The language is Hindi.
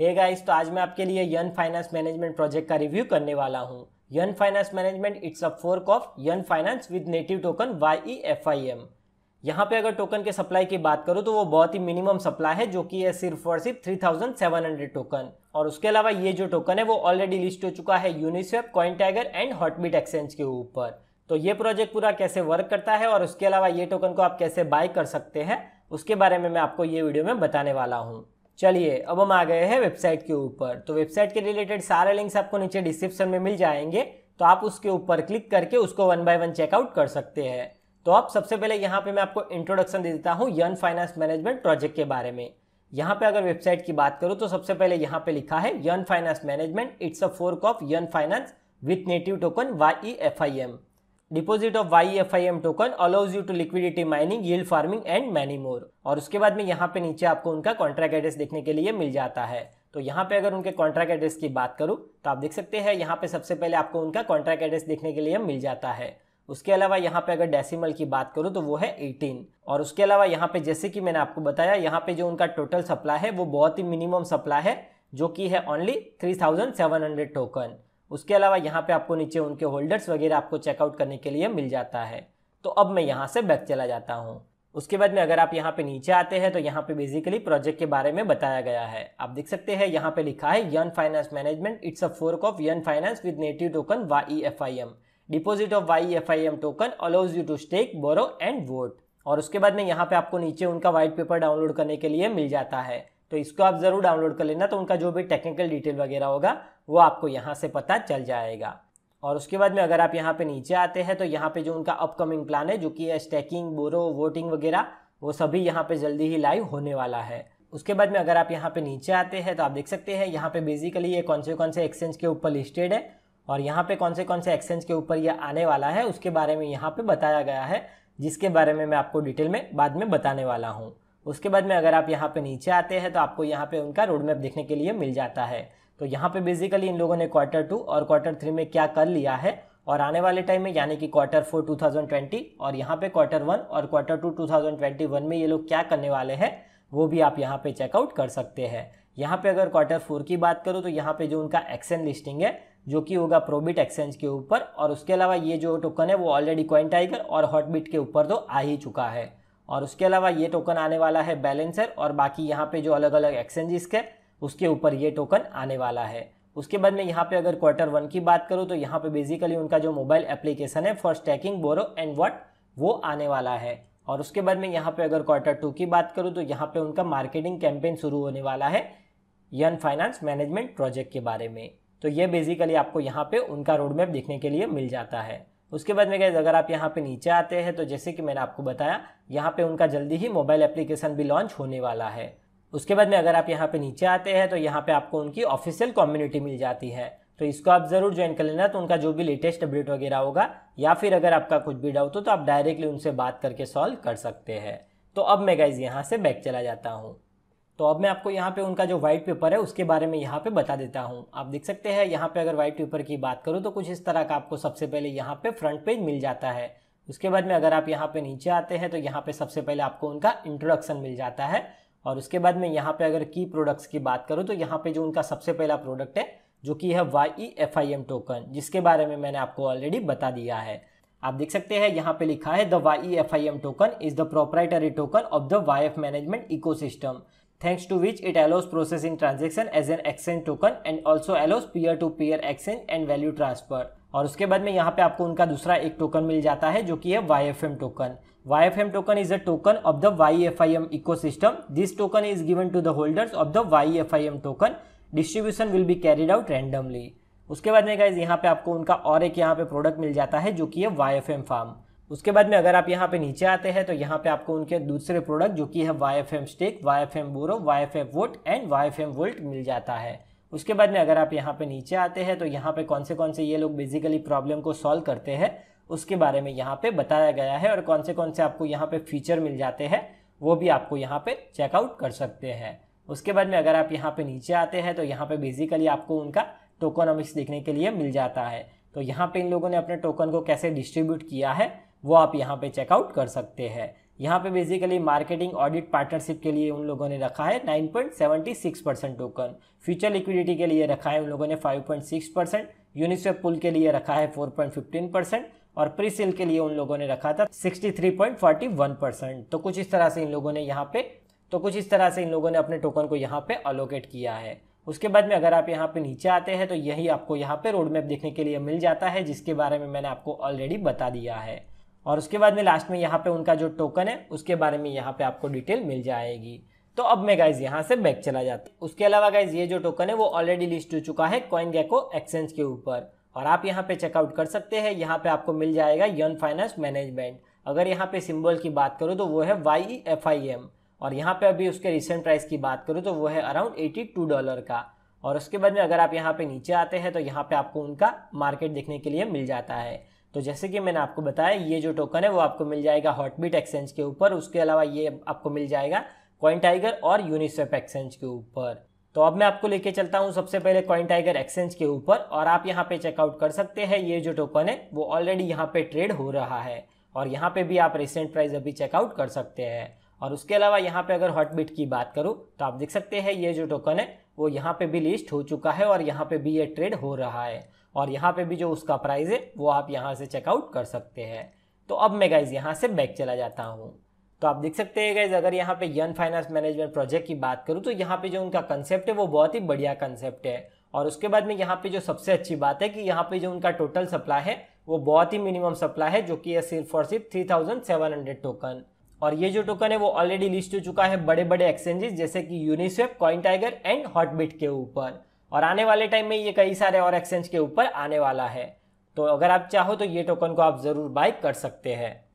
हे गाइस तो आज मैं आपके लिए यन फाइनेंस मैनेजमेंट प्रोजेक्ट का रिव्यू करने वाला हूँ Yearn finance management it's a fork of Yearn finance with native token Y E F I M यहाँ पे अगर टोकन के सप्लाई की बात करूँ तो वो बहुत ही मिनिमम सप्लाई है जो कि है सिर्फ और सिर्फ three thousand seven hundred token और उसके अलावा ये जो टोकन है वो ऑलरेडी लिस्ट हो चुका है Uniswap CoinTiger and Hotbit exchange के ऊपर तो ये प्रोजेक्ट पूरा कैसे वर्क करता है और उसके अलावा ये टोकन को आप कैसे बाय कर सकते हैं उसके बारे में मैं आपको ये वीडियो में बताने वाला हूँ चलिए अब हम आ गए हैं वेबसाइट के ऊपर तो वेबसाइट के रिलेटेड सारे लिंक्स आपको नीचे डिस्क्रिप्शन में मिल जाएंगे तो आप उसके ऊपर क्लिक करके उसको वन बाय वन चेकआउट कर सकते हैं तो अब सबसे पहले यहाँ पे मैं आपको इंट्रोडक्शन दे देता हूँ यन फाइनेंस मैनेजमेंट प्रोजेक्ट के बारे में यहाँ पे अगर वेबसाइट की बात करूँ तो सबसे पहले यहाँ पे लिखा है Yearn finance management it's a fork of Yearn finance with native token Y F I M deposit of Y F I M token allows you to liquidity mining yield farming and many more और उसके बाद में यहाँ पे नीचे आपको उनका कॉन्ट्रैक्ट एड्रेस देखने के लिए मिल जाता है तो यहाँ पे अगर उनके कॉन्ट्रैक्ट एड्रेस की बात करूँ तो आप देख सकते हैं यहाँ पे सबसे पहले आपको उनका कॉन्ट्रैक्ट एड्रेस देखने के लिए मिल जाता है उसके अलावा यहाँ पे अगर डेसिमल की बात करूँ तो वो है एटीन और उसके अलावा यहाँ पे जैसे कि मैंने आपको बताया यहाँ पे जो उनका टोटल सप्लाई है वो बहुत ही मिनिमम सप्लाई है जो कि है ओनली हंड्रेड टोकन उसके अलावा यहाँ पे आपको नीचे उनके होल्डर्स वगैरह आपको चेकआउट करने के लिए मिल जाता है तो अब मैं यहाँ से बैक चला जाता हूँ उसके बाद में अगर आप यहाँ पे नीचे आते हैं तो यहाँ पे बेसिकली प्रोजेक्ट के बारे में बताया गया है आप देख सकते हैं यहाँ पे लिखा है Yearn finance management it's a fork of Yearn finance with native token Y F I M deposit of Y F I M token allows you to stake borrow and vote और उसके बाद में यहाँ पे आपको नीचे उनका व्हाइट पेपर डाउनलोड करने के लिए मिल जाता है तो इसको आप जरूर डाउनलोड कर लेना तो उनका जो भी टेक्निकल डिटेल वगैरह होगा वो आपको यहाँ से पता चल जाएगा और उसके बाद में अगर आप यहाँ पे नीचे आते हैं तो यहाँ पे जो उनका अपकमिंग प्लान है जो कि है स्टैकिंग बोरो वोटिंग वगैरह वो सभी यहाँ पे जल्दी ही लाइव होने वाला है उसके बाद में अगर आप यहाँ पे नीचे आते हैं तो आप देख सकते हैं यहाँ पे बेसिकली ये कौन से कौन से एक्सचेंज के ऊपर लिस्टेड है और यहाँ पे कौन से कौन से एक्सचेंज के ऊपर ये आने वाला है उसके बारे में यहाँ पे बताया गया है जिसके बारे में मैं आपको डिटेल में बाद में बताने वाला हूँ उसके बाद में अगर आप यहाँ पे नीचे आते हैं तो आपको यहाँ पे उनका रोड मैप देखने के लिए मिल जाता है तो यहाँ पे बेसिकली इन लोगों ने क्वार्टर टू और क्वार्टर थ्री में क्या कर लिया है और आने वाले टाइम में यानी कि क्वार्टर फोर 2020 और यहाँ पे क्वार्टर वन और क्वार्टर टू 2021 में ये लोग क्या करने वाले हैं वो भी आप यहाँ पे चेकआउट कर सकते हैं यहाँ पे अगर क्वार्टर फोर की बात करूँ तो यहाँ पे जो उनका एक्सचेंज लिस्टिंग है जो कि होगा प्रोबिट एक्सचेंज के ऊपर और उसके अलावा ये जो टोकन है वो ऑलरेडी क्वाइन टाइगर और हॉटबिट के ऊपर तो आ ही चुका है और उसके अलावा ये टोकन आने वाला है बैलेंसर और बाकी यहाँ पे जो अलग अलग एक्सचेंजेस के उसके ऊपर ये टोकन आने वाला है उसके बाद में यहाँ पे अगर क्वार्टर वन की बात करूँ तो यहाँ पे बेसिकली उनका जो मोबाइल एप्लीकेशन है for staking borrow and vote वो आने वाला है और उसके बाद में यहाँ पे अगर क्वार्टर टू की बात करूँ तो यहाँ पे उनका मार्केटिंग कैंपेन शुरू होने वाला है यन फाइनेंस मैनेजमेंट प्रोजेक्ट के बारे में तो ये बेसिकली आपको यहाँ पे उनका रोड मैप देखने के लिए मिल जाता है उसके बाद में गए अगर आप यहाँ पे नीचे आते हैं तो जैसे कि मैंने आपको बताया यहाँ पे उनका जल्दी ही मोबाइल एप्लीकेशन भी लॉन्च होने वाला है उसके बाद में अगर आप यहाँ पे नीचे आते हैं तो यहाँ पे आपको उनकी ऑफिशियल कम्युनिटी मिल जाती है तो इसको आप ज़रूर ज्वाइन कर लेना तो उनका जो भी लेटेस्ट अपडेट वगैरह होगा या फिर अगर आपका कुछ भी डाउट हो तो आप डायरेक्टली उनसे बात करके सॉल्व कर सकते हैं तो अब मैं गाइज यहाँ से बैक चला जाता हूँ तो अब मैं आपको यहाँ पे उनका जो व्हाइट पेपर है उसके बारे में यहाँ पे बता देता हूँ आप देख सकते हैं यहाँ पे अगर व्हाइट पेपर की बात करूँ तो कुछ इस तरह का आपको सबसे पहले यहाँ पे फ्रंट पेज मिल जाता है उसके बाद में अगर आप यहाँ पे नीचे आते हैं तो यहाँ पे सबसे पहले आपको उनका इंट्रोडक्शन मिल जाता है और उसके बाद में यहाँ पे अगर की प्रोडक्ट्स की बात करूँ तो यहाँ पे जो उनका सबसे पहला प्रोडक्ट है जो कि है Y E F I M token जिसके बारे में मैंने आपको ऑलरेडी बता दिया है आप देख सकते हैं यहाँ पे लिखा है the Y F I M token is the proprietary token of the Y F management ecosystem thanks to which it allows processing transaction as an exchange token and also allows peer to peer exchange and value transfer और उसके बाद में यहाँ पे आपको उनका दूसरा एक टोकन मिल जाता है जो कि है Y F M token Y F M token is a token of the Y F I M ecosystem this token is given to the holders of the Y F I M token distribution will be carried out randomly उसके बाद में गाइज यहाँ पे आपको उनका और एक यहाँ पे प्रोडक्ट मिल जाता है जो कि है वाई एफ एम फार्म उसके बाद में अगर आप यहाँ पे नीचे आते हैं तो यहाँ पे आपको उनके दूसरे प्रोडक्ट जो कि है Y F M stake Y F M borrow Y F M vote and Y F M vault मिल जाता है उसके बाद में अगर आप यहाँ पे नीचे आते हैं तो यहाँ पे कौन से कौन से ये लोग बेसिकली प्रॉब्लम को सॉल्व करते हैं उसके बारे में यहाँ पे बताया गया है और कौन से कौन से आपको यहाँ पे फीचर मिल जाते हैं वो भी आपको यहाँ पे चेकआउट कर सकते हैं उसके बाद में अगर आप यहाँ पे नीचे आते हैं तो यहाँ पे बेसिकली आपको उनका टोकोनॉमिक्स देखने के लिए मिल जाता है तो यहाँ पे इन लोगों ने अपने टोकन को कैसे डिस्ट्रीब्यूट किया है वो आप यहाँ पे चेकआउट कर सकते हैं यहाँ पे बेसिकली मार्केटिंग ऑडिट पार्टनरशिप के लिए उन लोगों ने रखा है 9.76 परसेंट टोकन फ्यूचर लिक्विडिटी के लिए रखा है उन लोगों ने 5.6 परसेंट यूनिसेफ पुल के लिए रखा है 4.15 परसेंट और प्री सेल के लिए उन लोगों ने रखा था 63.41 परसेंट तो कुछ इस तरह से इन लोगों ने यहाँ पे तो कुछ इस तरह से इन लोगों ने अपने टोकन को यहाँ पे अलोकेट किया है उसके बाद में अगर आप यहाँ पे नीचे आते हैं तो यही आपको यहाँ पे रोड मैप देखने के लिए मिल जाता है जिसके बारे में मैंने आपको ऑलरेडी बता दिया है और उसके बाद में लास्ट में यहाँ पे उनका जो टोकन है उसके बारे में यहाँ पे आपको डिटेल मिल जाएगी तो अब मैं गाइज यहाँ से बैक चला जाता उसके अलावा गाइज ये जो टोकन है वो ऑलरेडी लिस्ट हो चुका है कॉइन गैको एक्सचेंज के ऊपर और आप यहाँ पे चेकआउट कर सकते हैं यहाँ पे आपको मिल जाएगा यन फाइनेंस मैनेजमेंट अगर यहाँ पे सिम्बल की बात करूँ तो वो है वाई एफ आई एम और यहाँ पे अभी उसके रिसेंट प्राइस की बात करूँ तो वो है अराउंड एटी टू डॉलर का और उसके बाद में अगर आप यहाँ पे नीचे आते हैं तो यहाँ पे आपको उनका मार्केट देखने के लिए मिल जाता है तो जैसे कि मैंने आपको बताया ये जो टोकन है वो आपको मिल जाएगा हॉटबीट एक्सचेंज के ऊपर उसके अलावा ये आपको मिल जाएगा कॉइन टाइगर और यूनिसेफ एक्सचेंज के ऊपर तो अब मैं आपको लेके चलता हूँ सबसे पहले कॉइन टाइगर एक्सचेंज के ऊपर और आप यहाँ पे चेकआउट कर सकते हैं ये जो टोकन है वो ऑलरेडी यहाँ पे ट्रेड हो रहा है और यहाँ पे भी आप रिसेंट प्राइस अभी चेकआउट कर सकते हैं और उसके अलावा यहाँ पे अगर हॉटबीट की बात करूँ तो आप देख सकते हैं ये जो टोकन है वो यहाँ पे भी लिस्ट हो चुका है और यहाँ पे भी ये ट्रेड हो रहा है और यहाँ पे भी जो उसका प्राइस है वो आप यहाँ से चेकआउट कर सकते हैं तो अब मैं गाइज यहाँ से बैक चला जाता हूँ तो आप देख सकते हैं गाइज अगर यहाँ पे यन फाइनेंस मैनेजमेंट प्रोजेक्ट की बात करूँ तो यहाँ पे जो उनका कंसेप्ट है वो बहुत ही बढ़िया कंसेप्ट है और उसके बाद में यहाँ पे जो सबसे अच्छी बात है कि यहाँ पे जो उनका टोटल सप्लाई है वो बहुत ही मिनिमम सप्लाई है जो कि है सिर्फ और सिर्फ three thousand seven hundred token और ये जो टोकन है वो ऑलरेडी लिस्ट हो चुका है बड़े बड़े एक्सचेंजेस जैसे कि Uniswap CoinTiger and Hotbit के ऊपर और आने वाले टाइम में ये कई सारे और एक्सचेंज के ऊपर आने वाला है तो अगर आप चाहो तो ये टोकन को आप ज़रूर बाय कर सकते हैं